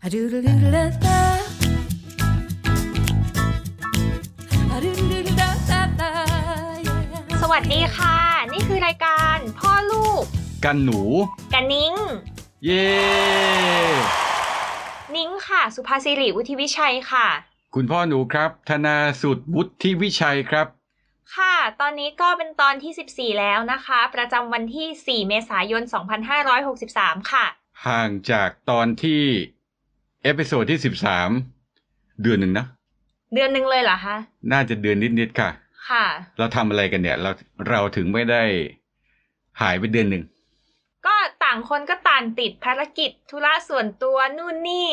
สวัสดีค่ะ นี่คือรายการพ่อลูก กันหนู กันนิ้ง เย้ นิ้งค่ะ สุภาศิริวุฒิวิชัยค่ะ คุณพ่อหนูครับ ธนาสุดวุฒิวิชัยครับ ค่ะ ตอนนี้ก็เป็นตอนที่ 14 แล้วนะคะ ประจำวันที่4เมษายน 2563 ค่ะ ห่างจากตอนที่เอพิโซดที่สิบสามเดือนหนึ่งนะเดือนหนึ่งเลยเหรอคะน่าจะเดือนนิดๆค่ะ ค่ะ เราทำอะไรกันเนี่ยเราเราถึงไม่ได้หายไปเดือนหนึ่งก็ต่างคนก็ต่างติดภารกิจธุระส่วนตัวนู่นนี่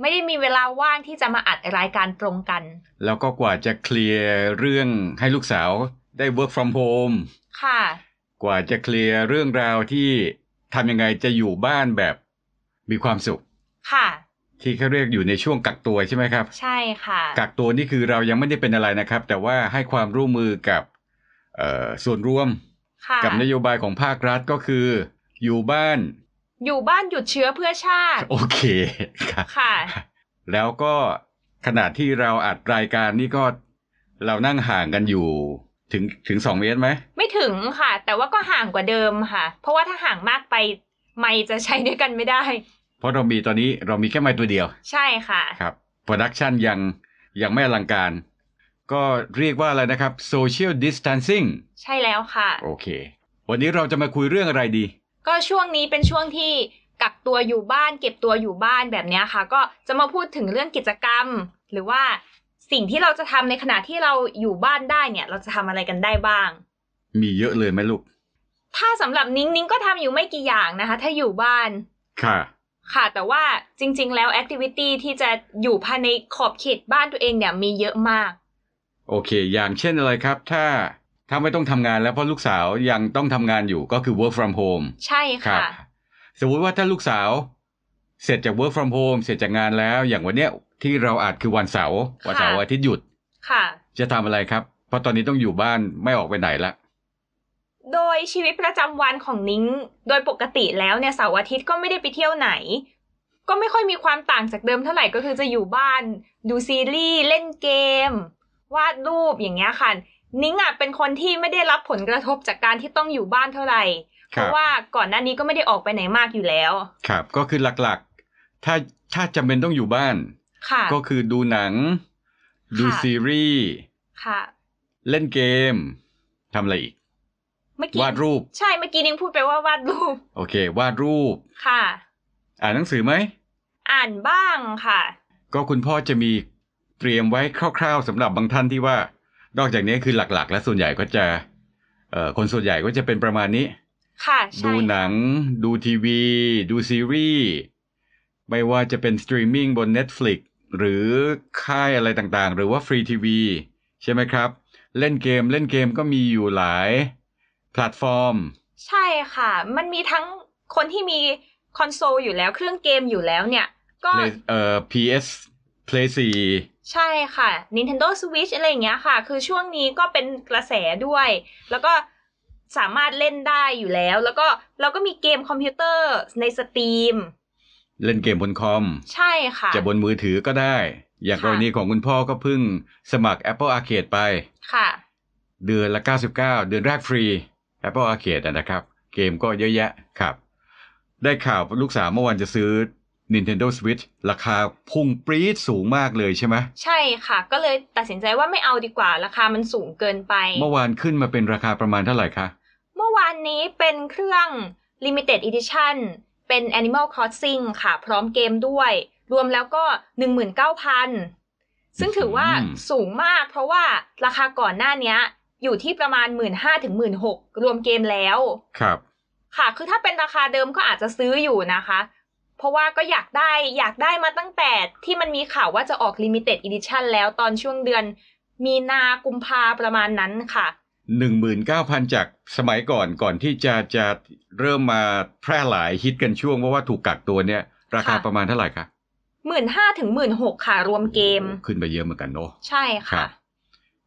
ไม่ได้มีเวลาว่างที่จะมาอัดรายการตรงกัน แล้วก็กว่าจะเคลียร์เรื่องให้ลูกสาวได้ work from home ค่ะกว่าจะเคลียร์เรื่องราวที่ทำยังไงจะอยู่บ้านแบบมีความสุขค่ะที่เขาเรียกอยู่ในช่วงกักตัวใช่ไหมครับ ใช่ค่ะ กักตัวนี่คือเรายังไม่ได้เป็นอะไรนะครับ แต่ว่าให้ความร่วมมือกับส่วนร่วมกับนโยบายของภาครัฐก็คืออยู่บ้าน อยู่บ้านหยุดเชื้อเพื่อชาติ โอเคค่ะแล้วก็ขนาดที่เราอัดรายการนี่ก็เรานั่งห่างกันอยู่ถึงถึงสองเมตรไหมไม่ถึงค่ะ แต่ว่าก็ห่างกว่าเดิมค่ะ เพราะว่าถ้าห่างมากไปไม่จะใช้ด้วยกันไม่ได้เพราะเรา มี ตอนนี้เรามีแค่ ไม้ตัวเดียว ใช่ค่ะ ครับ โปรดักชันยัง ยัง ไม่ อลังการ ก็เรียกว่าอะไรนะครับโซเชียลดิสทันซิ่งใช่แล้วค่ะ โอเค วันนี้เราจะมาคุยเรื่องอะไรดี ก็ช่วงนี้เป็นช่วง ที่ กัก ตัว อยู่บ้าน เก็บ ตัว อยู่บ้าน แบบนี้ค่ะ ก็ จะมาพูดถึงเรื่องกิจกรรม หรือว่าสิ่งที่เราจะทำในขณะที่เราอยู่บ้านได้ เนี่ย เราจะทำอะไรกันได้บ้าง มีเยอะเลยไหมลูก ถ้าสำหรับนิ้งนิ้งก็ทำอยู่ ไม่ กี่ อย่าง นะคะ ถ้า อยู่บ้านค่ะค่ะแต่ว่าจริงๆแล้วแอคทิวิตี้ที่จะอยู่ภายในขอบเขตบ้านตัวเองเนี่ยมีเยอะมาก โอเคอย่างเช่นอะไรครับ ถ้าถ้าไม่ต้องทำงานแล้วเพราะลูกสาวยังต้องทำงานอยู่ก็คือ work from home ใช่ค่ะสมมติว่าถ้าลูกสาวเสร็จจาก work from home เสร็จจากงานแล้ว อย่างวันเนี้ยที่เราอาจคือวันเสาร์วันเสาร์อาทิตย์หยุดค่ะ จะทำอะไรครับ เพราะตอนนี้ต้องอยู่บ้านไม่ออกไปไหนละโดยชีวิตประจำวันของนิ้ง โดยปกติแล้วเนี่ยเสาร์อาทิตย์ก็ไม่ได้ไปเที่ยวไหน ก็ไม่ค่อยมีความต่างจากเดิมเท่าไหร่ก็คือจะอยู่บ้านดูซีรีส์เล่นเกมวาดรูปอย่างเงี้ยค่ะ นิ้งอ่ะเป็นคนที่ไม่ได้รับผลกระทบจากการที่ต้องอยู่บ้านเท่าไหร่เพราะว่าก่อนหน้านี้ก็ไม่ได้ออกไปไหนมากอยู่แล้ว ครับก็คือหลักๆ ถ้าถ้าจำเป็นต้องอยู่บ้านก็คือดูหนังดูซีรีส์เล่นเกมทำอะไรอีกื่อกี้วาดรูป ใช่ เมื่อกี้นิ้งพูดไปว่าวาดรูป โอเค วาดรูป ค่ะ อ่านหนังสือไหม อ่านบ้างค่ะ ก็คุณพ่อจะมีเตรียมไว้คร่าว ๆ สำหรับบางท่านที่ว่า นอกจากนี้คือหลักๆ และส่วนใหญ่ก็จะเอ่อคนส่วนใหญ่ก็จะเป็นประมาณนี้ ค่ะ ใช่ ดูหนัง ดูทีวี ดูซีรีส์ ไม่ว่าจะเป็นสตรีมมิ่งบน Netflix หรือค่ายอะไรต่างๆ หรือว่าฟรีทีวีใช่ไหมครับ เล่นเกม เล่นเกมก็มีอยู่หลายแพลตฟอร์ม ใช่ค่ะ มันมีทั้งคนที่มีคอนโซลอยู่แล้วเครื่องเกมอยู่แล้วเนี่ยก็เอ่อ PS Play 4ใช่ค่ะ Nintendo Switch อะไรอย่างเงี้ยค่ะ คือช่วงนี้ก็เป็นกระแสด้วย แล้วก็สามารถเล่นได้อยู่แล้ว แล้วก็เราก็มีเกมคอมพิวเตอร์ในสตรีมเล่นเกมบนคอม ใช่ค่ะจะบนมือถือก็ได้ อย่างกรณีของคุณพ่อก็เพิ่งสมัคร Apple Arcade ไปค่ะเดือนละ99เดือนแรกฟรี Apple Arcade นะครับ เกมก็เยอะแยะครับได้ข่าวลูกสาวเมื่อวันจะซื้อ Nintendo Switch ราคาพุ่งปรี๊ดสูงมากเลยใช่ไหมใช่ค่ะก็เลยตัดสินใจว่าไม่เอาดีกว่า ราคามันสูงเกินไป เมื่อวานขึ้นมาเป็นราคาประมาณเท่าไหร่คะ เมื่อวานนี้เป็นเครื่อง Limited Edition เป็น Animal Crossing ค่ะ พร้อมเกมด้วย รวมแล้วก็ 19,000 ซึ่งถือว่าสูงมาก เพราะว่าราคาก่อนหน้านี้อยู่ที่ประมาณหมื่นห้าถึงหมื่นหกรวมเกมแล้ว ครับ ค่ะ คือถ้าเป็นราคาเดิมก็อาจจะซื้ออยู่นะคะ เพราะว่าก็อยากได้ อยากได้มาตั้งแต่ที่มันมีข่าวว่าจะออกลิมิเต็ดอีดิชันแล้วตอนช่วงเดือนมีนากุมภาประมาณนั้นค่ะหนึ่งหมื่นเก้าพันจากสมัยก่อนก่อนที่จะจะเริ่มมาแพร่หลาย ฮิตกันช่วงพราว่าถูกกักตัวเนี่ยราคาประมาณเท่าไหร่คะหมื่นห้าถึงหมื่นหกค่ะ รวมเกม ขึ้นไปเยอะเหมือนกันเนาะ ใช่ค่ะ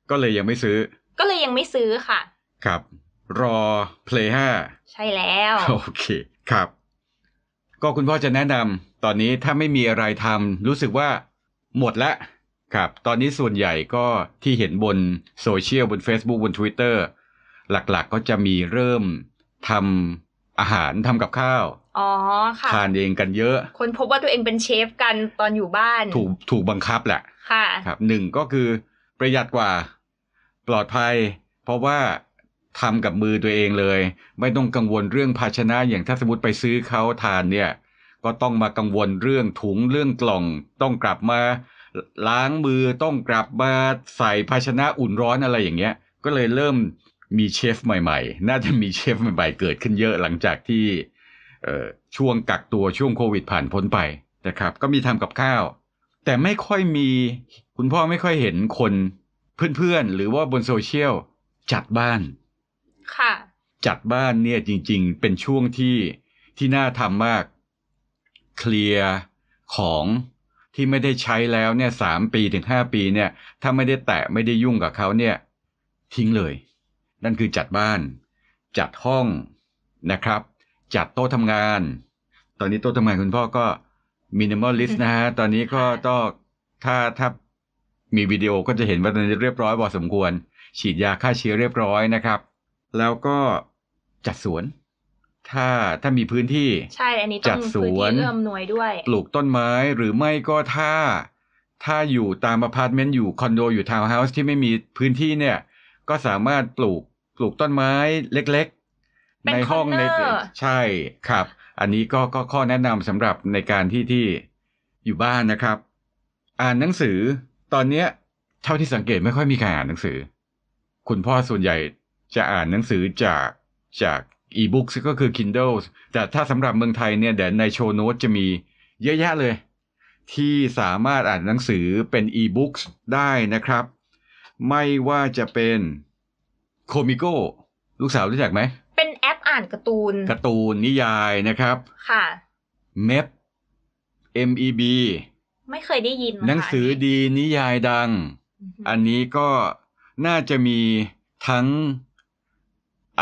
ก็เลยยังไม่ซื้อก็เลยยังไม่ซื้อค่ะ ครับ รอ Play 5 ใช่แล้ว โอเคครับ ก็คุณพ่อจะแนะนำตอนนี้ถ้าไม่มีอะไรทำรู้สึกว่าหมดแล้วครับ ตอนนี้ส่วนใหญ่ก็ที่เห็นบนโซเชียลบน Facebook บน Twitter หลัก ๆกก็จะมีเริ่มทำอาหารทำกับข้าว อ๋อค่ะทานเองกันเยอะ คนพบว่าตัวเองเป็นเชฟกันตอนอยู่บ้าน ถูกถูกบังคับแหละค่ะ ครับหนึ่งก็คือประหยัดกว่าปลอดภัยเพราะว่าทำกับมือตัวเองเลย ไม่ต้องกังวลเรื่องภาชนะอย่างถ้าสมมติไปซื้อเขาทานเนี่ยก็ต้องมากังวลเรื่องถุงเรื่องกล่อง ต้องกลับมาล้างมือต้องกลับมาใส่ภาชนะอุ่นร้อนอะไรอย่างเงี้ย ก็เลยเริ่มมีเชฟใหม่ๆ น่าจะมีเชฟใหม่ๆเกิดขึ้นเยอะหลังจากที่ช่วงกักตัวช่วงโควิดผ่านพ้นไปนะครับ ก็มีทำกับข้าว แต่ไม่ค่อยมีคุณพ่อไม่ค่อยเห็นคนเพื่อน ๆหรือว่าบนโซเชียล จัดบ้าน ค่ะ จัดบ้านเนี่ยจริงๆเป็นช่วงที่ที่น่าทำมากเคลียร์ของที่ไม่ได้ใช้แล้วเนี่ยสามปีถึงห้าปีเนี่ย ถ้าไม่ได้แตะไม่ได้ยุ่งกับเขาเนี่ย ทิ้งเลย นั่นคือจัดบ้านจัดห้องนะครับ จัดโต๊ะทำงาน ตอนนี้โต๊ะทำงานคุณพ่อก็มินิมอลลิสต์นะฮะตอนนี้ก็ต้องถ้าถ้ามีวิดีโอก็จะเห็นว่าตอนนี้เรียบร้อยพอสมควร ฉีดยาฆ่าเชื้อเรียบร้อยนะครับ แล้วก็จัดสวน ถ้าถ้ามีพื้นที่ใช่อันนี้จัดสวนเอื้อมหน่วยด้วยปลูกต้นไม้หรือไม่ก็ถ้า ถ้าอยู่ตามอพาร์ตเมนต์อยู่คอนโดอยู่ทาวน์เฮาส์ที่ไม่มีพื้นที่เนี่ย ก็สามารถปลูกปลูกต้นไม้เล็กๆ ในห้องใน ใช่ครับ อันนี้ก็ก็ข้อแนะนำสำหรับในการที่ที่อยู่บ้านนะครับ อ่านหนังสือตอนเนี้ยเท่าที่สังเกตไม่ค่อยมีใครอ่านหนังสือ คุณพ่อส่วนใหญ่จะอ่านหนังสือจากจากอีบุ๊กก็คือ Kindle แต่ถ้าสำหรับเมืองไทยเนี่ยเดี๋ยวในโชว์โน้ตจะมีเยอะแยะเลย ที่สามารถอ่านหนังสือเป็นอีบุ๊กได้นะครับ ไม่ว่าจะเป็นโคมิโก้ลูกสาวรู้จักไหม เป็นแอปอ่านการ์ตูนการ์ตูนนิยายนะครับค่ะเม p MEB ไม่เคยได้ยินหนังสือดีนิยายดัง อันนี้ก็น่าจะมีทั้ง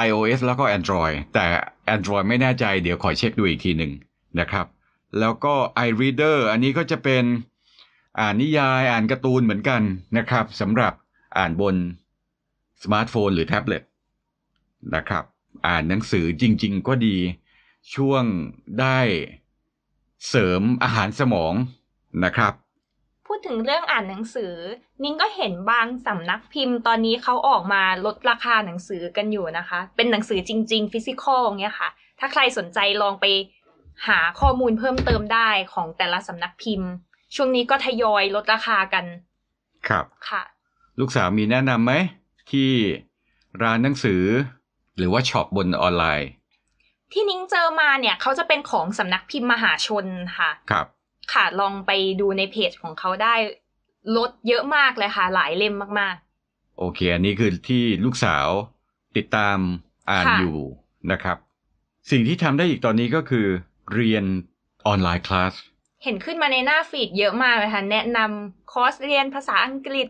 iOS แล้วก็ Android แต่ Android ไม่แน่ใจเดี๋ยวขอเช็คดูอีกทีหนึ่งนะครับ แล้วก็ iReader อันนี้ก็จะเป็นอ่านนิยายอ่านการ์ตูนเหมือนกันนะครับสำหรับอ่านบนสมาร์ทโฟนหรือแท็บเล็ตนะครับอ่านหนังสือจริง ๆ ก็ดี ช่วงได้เสริมอาหารสมองนะครับ พูดถึงเรื่องอ่านหนังสือนิ้งก็เห็นบางสำนักพิมพ์ตอนนี้เขาออกมาลดราคาหนังสือกันอยู่นะคะ เป็นหนังสือจริง ๆ ฟิสิกอลอย่างเงี้ยค่ะ ถ้าใครสนใจลองไปหาข้อมูลเพิ่มเติมได้ของแต่ละสำนักพิมพ์ ช่วงนี้ก็ทยอยลดราคากัน ครับค่ะ ลูกสาวมีแนะนำไหมที่ร้านหนังสือ หรือว่าช็อปบนออนไลน์ ที่นิ้งเจอมาเนี่ยเขาจะเป็นของสำนักพิมพ์มหาชนค่ะครับค่ะ ลองไปดูในเพจของเขาได้ลดเยอะมากเลยค่ะ หลายเล่มมากๆ โอเคอันนี้คือที่ลูกสาวติดตามอ่านอยู่นะครับ สิ่งที่ทำได้อีกตอนนี้ก็คือ เรียนออนไลน์คลาส เห็นขึ้นมาในหน้าฟีดเยอะมากเลยค่ะแนะนำคอร์สเรียนภาษาอังกฤษ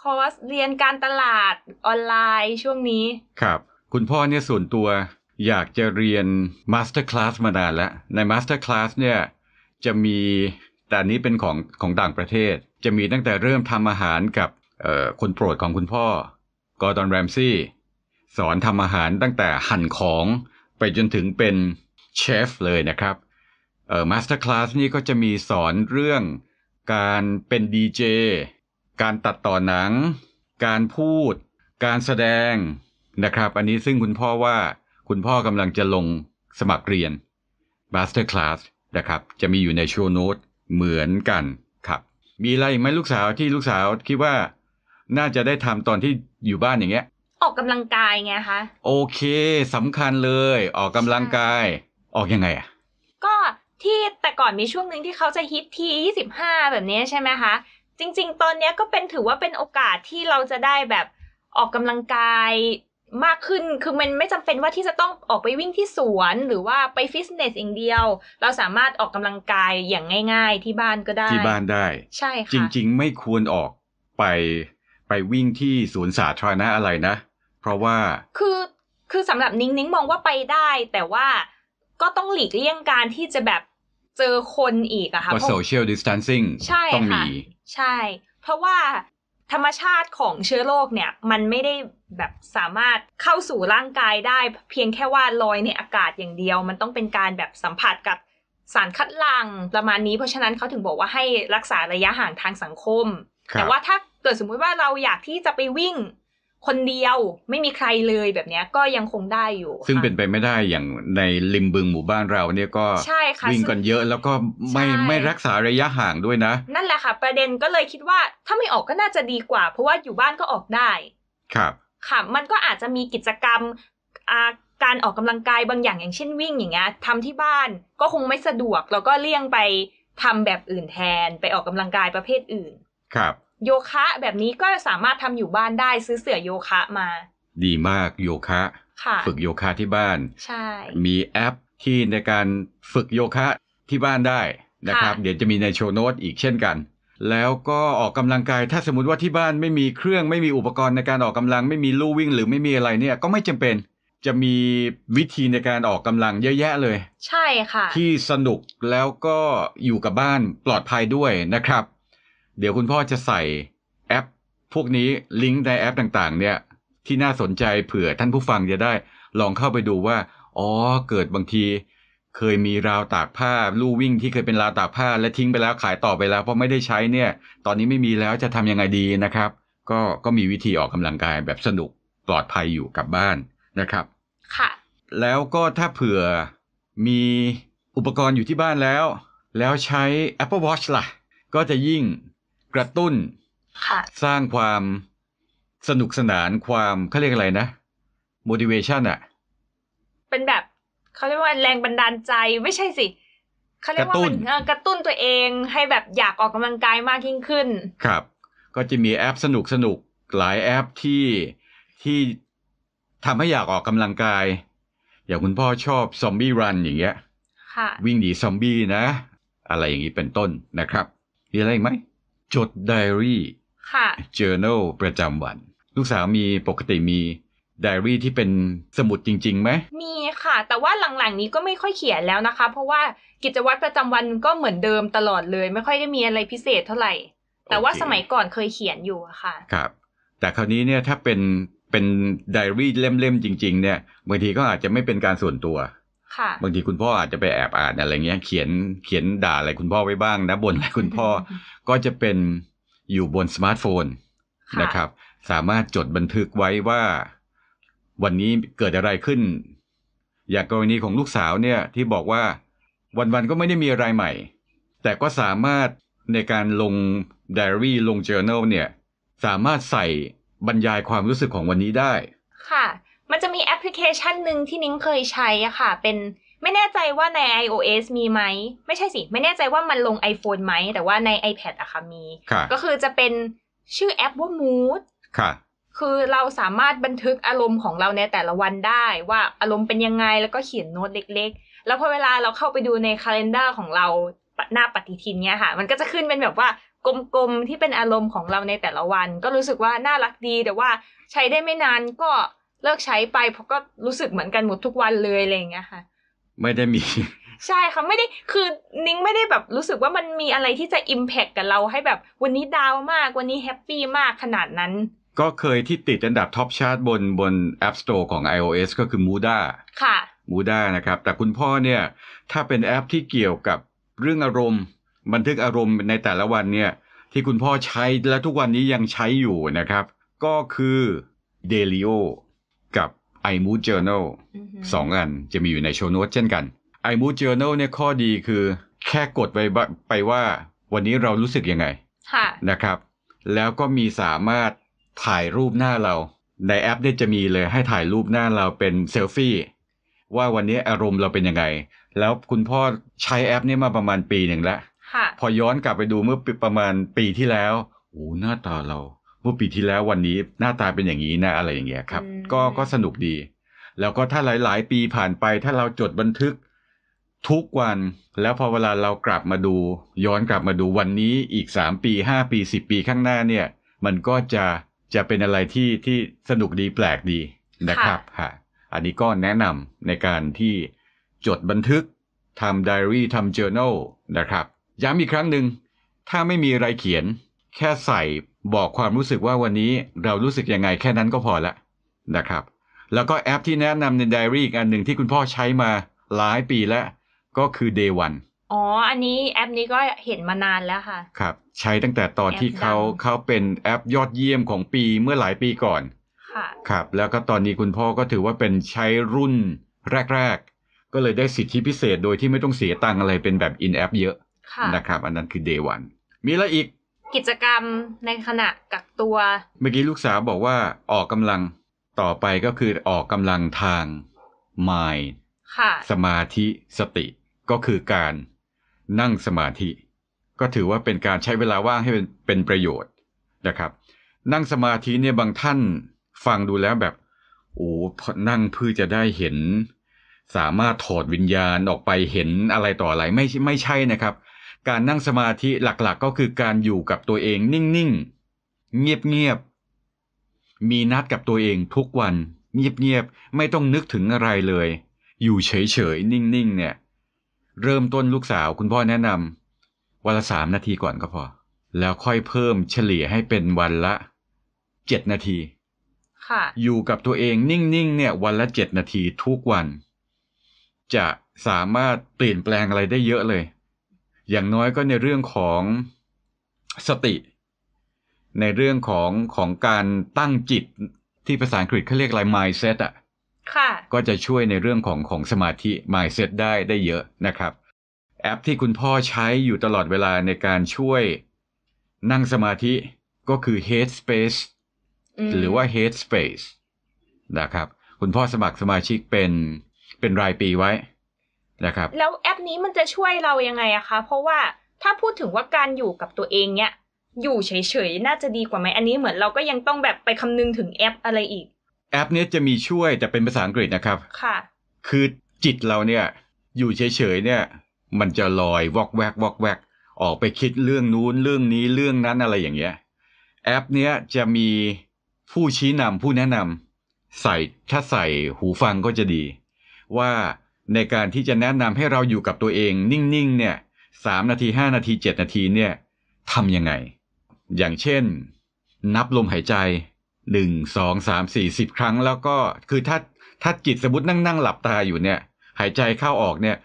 คอร์สเรียนการตลาดออนไลน์ช่วงนี้ ครับ คุณพ่อเนี่ยส่วนตัวอยากจะเรียนมาสเตอร์คลาสมานานแล้วในมาสเตอร์คลาสเนี่ยจะมีแต่นี้เป็นของของต่างประเทศ จะมีตั้งแต่เริ่มทำอาหารกับคนโปรดของคุณพ่อกอร์ดอนแรมซี่สอนทำอาหารตั้งแต่หั่นของไปจนถึงเป็นเชฟเลยนะครับมาสเตอร์คลาสนี่ก็จะมีสอนเรื่องการเป็นดีเจการตัดต่อหนัง การพูด การแสดงนะครับ อันนี้ซึ่งคุณพ่อว่าคุณพ่อกำลังจะลงสมัครเรียนมาสเตอร์คลาสนะครับจะมีอยู่ในโชว์โน้ตเหมือนกันครับมีอะไรไหมลูกสาวที่ลูกสาวคิดว่า น่าจะได้ทำตอนที่อยู่บ้านอย่างเงี้ยออกกำลังกายไงคะโอเคสำคัญเลยออกกำลังกายออกยังไงอ่ะก็ที่แต่ก่อนมีช่วงหนึ่งที่เขาจะฮิตทียี่สิบห้าแบบนี้ใช่ไหมคะจริงๆ ตอนนี้ก็เป็นถือว่าเป็นโอกาสที่เราจะได้แบบออกกำลังกายมากขึ้นคือมันไม่จำเป็นว่าที่จะต้องออกไปวิ่งที่สวน หรือว่าไปฟิตเนสเองเดียว เราสามารถออกกำลังกายอย่างง่ายๆที่บ้านก็ได้ ที่บ้านได้ใช่ค่ะจริงๆ ไม่ควรออกไปไปวิ่งที่สวนสาธารณะอะไรนะ เพราะว่าคือคือสำหรับนิ้งนิ้งมองว่าไปได้ แต่ว่าก็ต้องหลีกเลี่ยงการที่จะแบบเจอคนอีกอะค่ะก็ social distancing ใช่ต้องมีใช่ เพราะว่าธรรมชาติของเชื้อโรคเนี่ย มันไม่ได้แบบสามารถเข้าสู่ร่างกายได้ เพียงแค่ว่าลอยในอากาศอย่างเดียว มันต้องเป็นการแบบสัมผัสกับสารคัดหลั่งประมาณนี้ เพราะฉะนั้นเขาถึงบอกว่าให้รักษาระยะห่างทางสังคม แต่ว่าถ้าเกิดสมมุติว่าเราอยากที่จะไปวิ่งคนเดียวไม่มีใครเลยแบบนี้ก็ยังคงได้อยู่ ซึ่งเป็นไปไม่ได้อย่างในริมบึงหมู่บ้านเราเนี่ยก็ใช่ค่ะวิ่งกันเยอะแล้วก็ไม่ไม่รักษาระยะห่างด้วยนะ นั่นแหละค่ะ ประเด็นก็เลยคิดว่า ถ้าไม่ออกก็น่าจะดีกว่าเพราะว่าอยู่บ้านก็ออกได้ ครับค่ะมันก็อาจจะมีกิจกรรมการออกกำลังกายบางอย่างอย่างเช่นวิ่งอย่างเงี้ยทำที่บ้านก็คงไม่สะดวกแล้วก็เลี่ยงไปทำแบบอื่นแทน ไปออกกำลังกายประเภทอื่น ครับโยคะ แบบนี้ก็สามารถทำอยู่บ้านได้ซื้อเสื่อโยคะมา ดีมากโยคะค่ะ ฝึกโยคะที่บ้านใช่มีแอปที่ในการฝึกโยคะที่บ้านได้นะครับ เดี๋ยวจะมีในโชว์โน้ตอีกเช่นกัน แล้วก็ออกกำลังกาย ถ้าสมมติว่าที่บ้านไม่มีเครื่องไม่มีอุปกรณ์ในการออกกำลัง ไม่มีลู่วิ่ง หรือไม่มีอะไรเนี่ย ก็ไม่จำเป็นจะมีวิธีในการออกกำลังเยอะแยะเลย ใช่ค่ะ ที่สนุกแล้วก็อยู่กับบ้านปลอดภัยด้วยนะครับเดี๋ยวคุณพ่อจะใส่แอปพวกนี้ ลิงก์ในแอปต่างๆ เนี่ยที่น่าสนใจเผื่อท่านผู้ฟังจะได้ ลองเข้าไปดูว่าอ๋อเกิดบางทีเคยมีราวตากผ้าลู่วิ่งที่เคยเป็นราวตากผ้าและทิ้งไปแล้วขายต่อไปแล้วเพราะไม่ได้ใช้เนี่ยตอนนี้ไม่มีแล้วจะทํำยังไงดีนะครับ ก็ก็มีวิธีออกกำลังกายแบบสนุกปลอดภัยอยู่กับบ้านนะครับค่ะแล้วก็ถ้าเผื่อมีอุปกรณ์อยู่ที่บ้านแล้ว แล้วใช้ Apple Watch ล่ะ ก็จะยิ่งกระตุ้นสร้างความสนุกสนานความเขาเรียกอะไรนะ motivation อะ เป็นแบบ เขาเรียกว่าแรงบันดาลใจไม่ใช่สิเขาเรียกว่ามันกระตุ้นตัวเองให้แบบอยากออกกำลังกายมากยิ่งขึ้น ครับ ก็จะมีแอปสนุกสนุกหลายแอปที่ที่ทำให้อยากออกกำลังกาย อย่างคุณพ่อชอบซอมบี้รันอย่างเงี้ย วิ่งหนีซอมบี้นะ อะไรอย่างนี้เป็นต้นนะครับมีอะไรอีกไหมจดไดอารี่ ค่ะ journal ประจำวัน ลูกสาวมีปกติมีไดอารี่ที่เป็นสมุดจริงๆ ไหม มีค่ะ แต่ว่าหลังๆนี้ก็ไม่ค่อยเขียนแล้วนะคะ เพราะว่ากิจวัตรประจำวันก็เหมือนเดิมตลอดเลย ไม่ค่อยได้มีอะไรพิเศษเท่าไหร่ แต่ว่าสมัยก่อนเคยเขียนอยู่ค่ะ ครับ แต่คราวนี้เนี่ยถ้าเป็นเป็นไดอารี่เล่มๆจริงๆเนี่ยบางทีก็อาจจะไม่เป็นการส่วนตัวบางทีคุณพ่ออาจจะไปแอบอ่านอะไรเงี้ยเขียนเขียนด่าอะไรคุณพ่อไว้บ้างนะ บนอะไรคุณพ่อก็จะเป็นอยู่บนสมาร์ทโฟนนะครับ สามารถจดบันทึกไว้ว่าวันนี้เกิดอะไรขึ้น อย่างกรณีของลูกสาวเนี่ยที่บอกว่าวันๆก็ไม่ได้มีอะไรใหม่ แต่ก็สามารถในการลงไดอารี่ลงเจอ r n นลเนี่ย สามารถใส่บรรยายความรู้สึกของวันนี้ได้ค่ะลิเคชันหนึ่งที่นิ้งเคยใช้อะค่ะ เป็นไม่แน่ใจว่าใน iOS มีไหม ไม่ใช่สิ ไม่แน่ใจว่ามันลง iPhone ไหม แต่ว่าใน iPad อะค่ะมี ก็คือจะเป็นชื่อแอปว่า Mood ค่ะ คือเราสามารถบันทึกอารมณ์ของเราในแต่ละวันได้ ว่าอารมณ์เป็นยังไงแล้วก็เขียนโน้ตเล็ก ๆ แล้วพอเวลาเราเข้าไปดูในคาล endar ของเรา หน้าปฏิทินเนี้ยค่ะ มันก็จะขึ้นเป็นแบบว่า กลมๆที่เป็นอารมณ์ของเราในแต่ละวัน ก็รู้สึกว่าน่ารักดีแต่ว่าใช้ได้ไม่นานก็เลิกใช้ไปเพราะก็รู้สึกเหมือนกันหมดทุกวันเลยอะไรอย่างเงี้ยค่ะ ไม่ได้มี ใช่ค่ะไม่ได้คือนิ้งไม่ได้แบบรู้สึกว่ามันมีอะไรที่จะอิมแพคกับเราให้แบบวันนี้ดาวมาก วันนี้แฮปปี้มากขนาดนั้น ก็เคยที่ติดอันดับท็อปชาร์ตบนบน App Store ของ iOS ก็คือ Muda ค่ะ Muda นะครับ แต่คุณพ่อเนี่ยถ้าเป็นแอปที่เกี่ยวกับเรื่องอารมณ์ บันทึกอารมณ์ในแต่ละวันเนี่ย ที่คุณพ่อใช้และทุกวันนี้ยังใช้อยู่นะครับ ก็คือ d ดลิโกับ iMood Journal สองอันจะมีอยู่ในโชว์โน้ตเช่นกัน iMood Journal เนี่ยข้อดีคือแค่กดไปไปว่า วันนี้เรารู้สึกยังไงนะครับ แล้วก็มีสามารถถ่ายรูปหน้าเรา ในแอปเนี่ยจะมีเลยให้ถ่ายรูปหน้าเราเป็นเซลฟี่ ว่าวันนี้อารมณ์เราเป็นยังไง แล้วคุณพ่อใช้แอปนี้มาประมาณปีหนึ่งแล้วพอย้อนกลับไปดูเมื่อประมาณปีที่แล้วโอ้หน้าตาเราเมื่อปีที่แล้ววันนี้หน้าตาเป็นอย่างนี้นะอะไรอย่างเงี้ยครับก็ก็สนุกดี แล้วก็ถ้าหลายๆ ปีผ่านไป ถ้าเราจดบันทึก ทุกวันแล้วพอเวลาเรากลับมาดูย้อนกลับมาดูวันนี้อีกสามปีห้าปีสิบปีข้างหน้าเนี่ยมันก็จะจะเป็นอะไรที่ที่สนุกดีแปลกดีนะครับค่ะอันนี้ก็แนะนำในการที่จดบันทึกทำไดอารี่ทำจอร์น a ลนะครับ ย้ำอีกครั้งหนึ่งถ้าไม่มีอะไรเขียนแค่ใส่บอกความรู้สึกว่าวันนี้เรารู้สึกยังไงแค่นั้นก็พอละนะครับแล้วก็แอปที่แนะนำในไดอารี่อีกอันหนึ่งที่คุณพ่อใช้มาหลายปีแล้วก็คือ Day One อ๋ออันนี้แอปนี้ก็เห็นมานานแล้วค่ะครับใช้ตั้งแต่ตอนที่เขาเขาเป็นแอปยอดเยี่ยมของปีเมื่อหลายปีก่อนค่ะครับแล้วก็ตอนนี้คุณพ่อก็ถือว่าเป็นใช้รุ่นแรกๆ ก็เลยได้สิทธิพิเศษโดยที่ไม่ต้องเสียตังอะไรเป็นแบบอินแอปเยอะะนะครับอันนั้นคือ Day One มีอะไรอีกกิจกรรมในขณะกักตัว เมื่อกี้ลูกสาวบอกว่าออกกำลังต่อไปก็คือออกกำลังทาง mind สมาธิสติก็คือการนั่งสมาธิ ก็ถือว่าเป็นการใช้เวลาว่างให้เป็นเป็นประโยชน์นะครับ นั่งสมาธิเนี่ยบางท่านฟังดูแล้วแบบ โอ้นั่งเพื่อจะได้เห็น สามารถถอดวิญญาณออกไป เห็นอะไรต่ออะไรไม่ไม่ใช่นะครับการนั่งสมาธิหลักๆ ก็คือการอยู่กับตัวเองนิ่งๆเงียบๆมีนัดกับตัวเองทุกวัน เงียบๆ ไม่ต้องนึกถึงอะไรเลย อยู่เฉยๆนิ่งๆเนี่ยเริ่มต้นลูกสาวคุณพ่อแนะนำวันละสามนาทีก่อนก็พอแล้วค่อยเพิ่มเฉลี่ยให้เป็นวันละเจ็ดนาที อยู่กับตัวเองนิ่งๆเนี่ยวันละเจ็ดนาทีทุกวัน จะสามารถเปลี่ยนแปลงอะไรได้เยอะเลยอย่างน้อยก็ในเรื่องของสติ ในเรื่องของของการตั้งจิตที่ภาษาอังกฤษเขาเรียกอะไร mindset อ่ะค่ะก็จะช่วยในเรื่องของของสมาธิ mindset ได้ได้เยอะนะครับ แอปที่คุณพ่อใช้อยู่ตลอดเวลาในการช่วยนั่งสมาธิก็คือ Headspace หรือว่า Headspace นะครับคุณพ่อสมัครสมาชิกเป็นเป็นรายปีไว้นะครับแล้วแอปนี้มันจะช่วยเรายังไงอะคะ เพราะว่าถ้าพูดถึงว่าการอยู่กับตัวเองเนี่ยอยู่เฉยๆน่าจะดีกว่าไหมอันนี้เหมือนเราก็ยังต้องแบบไปคำนึงถึงแอปอะไรอีกแอปนี้จะมีช่วยแต่เป็นภาษาอังกฤษนะครับค่ะคือจิตเราเนี่ยอยู่เฉยๆเนี่ยมันจะลอยวอกแวกวอกแวกออกไปคิดเรื่องนู้นเรื่องนี้เรื่องนั้นอะไรอย่างเงี้ยแอปเนี้ยจะมีผู้ชี้นำผู้แนะนำใส่ถ้าใส่หูฟังก็จะดี ว่าในการที่จะแนะนำให้เราอยู่กับตัวเองนิ่งๆเนี่ยสามนาทีห้านาทีเจ็ดนาทีเนี่ยทำยังไง อย่างเช่นนับลมหายใจหนึ่งสองสามสี่สิบครั้ง แล้วก็คือถ้าถ้าจิตสมมตินั่งนั่งหลับตาอยู่เนี่ยหายใจเข้าออกเนี่ย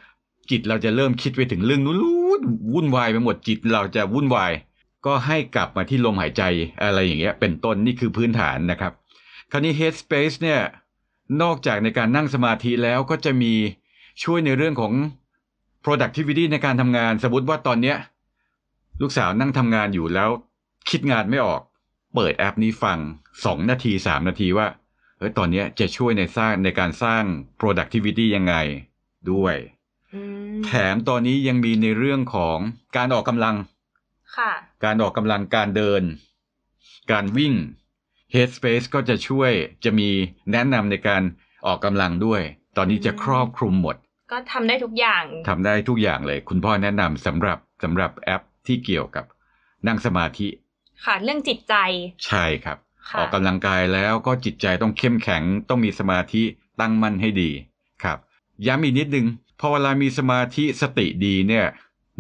จิตเราจะเริ่มคิดไปถึงเรื่องนู้นวุ่นวายไปหมดจิตเราจะวุ่นวาย ก็ให้กลับมาที่ลมหายใจอะไรอย่างเงี้ยเป็นต้นนี่คือพื้นฐานนะครับ คราวนี้ headspace เนี่ยนอกจากในการนั่งสมาธิแล้วก็จะมีช่วยในเรื่องของ productivity ในการทำงาน สมมติว่าตอนเนี้ยลูกสาวนั่งทำงานอยู่แล้ว คิดงานไม่ออก เปิดแอปนี้ฟังสองนาทีสามนาทีว่าเออตอนนี้จะช่วยในสร้างในการสร้าง productivity ยังไงด้วย แถมตอนนี้ยังมีในเรื่องของการออกกำลังค่ะ การออกกำลังการเดิน การวิ่ง Headspace ก็จะช่วยจะมีแนะนำในการออกกำลังด้วย ตอนนี้จะครอบคลุมหมดก็ทำได้ทุกอย่าง ทำได้ทุกอย่างเลย คุณพ่อแนะนำสำหรับสำหรับแอปที่เกี่ยวกับนั่งสมาธิค่ะเรื่องจิตใจ ใช่ครับออกกำลังกายแล้วก็จิตใจต้องเข้มแข็งต้องมีสมาธิตั้งมั่นให้ดีครับย้ำอีกนิดนึงพอเวลามีสมาธิสติดีเนี่ย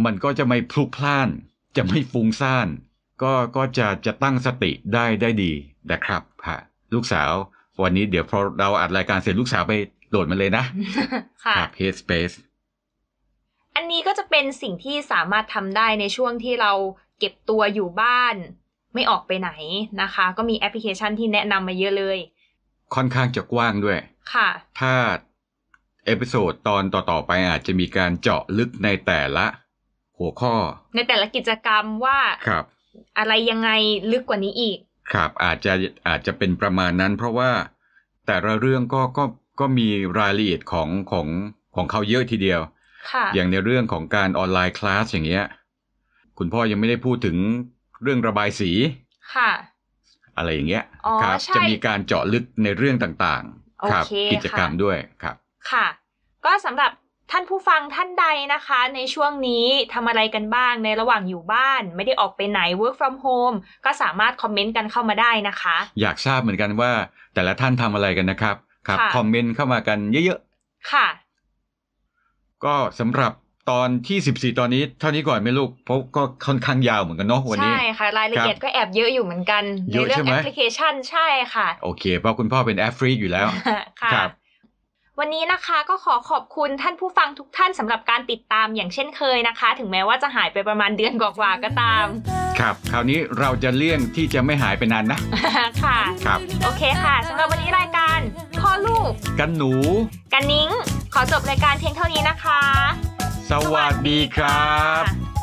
มันก็จะไม่พลุกพล่าน จะไม่ฟุ้งซ่านก็ก็จะจะตั้งสติได้ได้ดีนะครับฮะลูกสาว วันนี้เดี๋ยวพอเราอัดรายการเสร็จลูกสาวไปโหลดมาเลยนะ ค่ะ Headspace อันนี้ก็จะเป็นสิ่งที่สามารถทำได้ในช่วงที่เราเก็บตัวอยู่บ้านไม่ออกไปไหนนะคะ ก็มีแอปพลิเคชันที่แนะนำมาเยอะเลย ค่อนข้างจะกว้างด้วย ค่ะ ถ้าเอพิโซดตอนต่อๆไปอาจจะมีการเจาะลึกในแต่ละหัวข้อ ในแต่ละกิจกรรมว่า ครับ อะไรยังไงลึกกว่านี้อีก ครับอาจจะอาจจะเป็นประมาณนั้นเพราะว่าแต่ละเรื่องก็ก็ก็มีรายละเอียดของของของเขาเยอะทีเดียวอย่างในเรื่องของการออนไลน์คลาสอย่างเงี้ย คุณพ่อยังไม่ได้พูดถึงเรื่องระบายสี ค่ะ อะไรอย่างเงี้ยครับจะมีการเจาะลึกในเรื่องต่างๆครับกิจกรรมด้วย ครับ ค่ะ ก็สำหรับท่านผู้ฟังท่านใดนะคะในช่วงนี้ทำอะไรกันบ้างในระหว่างอยู่บ้าน ไม่ได้ออกไปไหน work from home ก็สามารถคอมเมนต์กันเข้ามาได้นะคะ อยากทราบเหมือนกันว่า แต่ละท่านทำอะไรกันนะครับครับคอมเมนต์เข้ามากันเยอะๆ ค่ะ ก็สำหรับตอนที่ 14 ตอนนี้เท่านี้ก่อนไหมลูก เพราะก็ค่อนข้างยาวเหมือนกันเนาะวันนี้ใช่ค่ะ รายละเอียดก็แอบเยอะอยู่เหมือนกันในเรื่องแอปพลิเคชันใช่ค่ะ โอเค เพราะคุณพ่อเป็นแอฟริกอยู่แล้วครับวันนี้นะคะก็ขอขอบคุณท่านผู้ฟังทุกท่านสำหรับการติดตามอย่างเช่นเคยนะคะ ถึงแม้ว่าจะหายไปประมาณเดือนกว่าก็ตาม ครับ คราวนี้เราจะเลี่ยงที่จะไม่หายไปนานนะค่ะครับโอเคค่ะสำหรับวันนี้รายการพ่อลูกกันหนู กันนิ้ง ขอจบรายการเพียงเท่านี้นะคะ สวัสดีครับ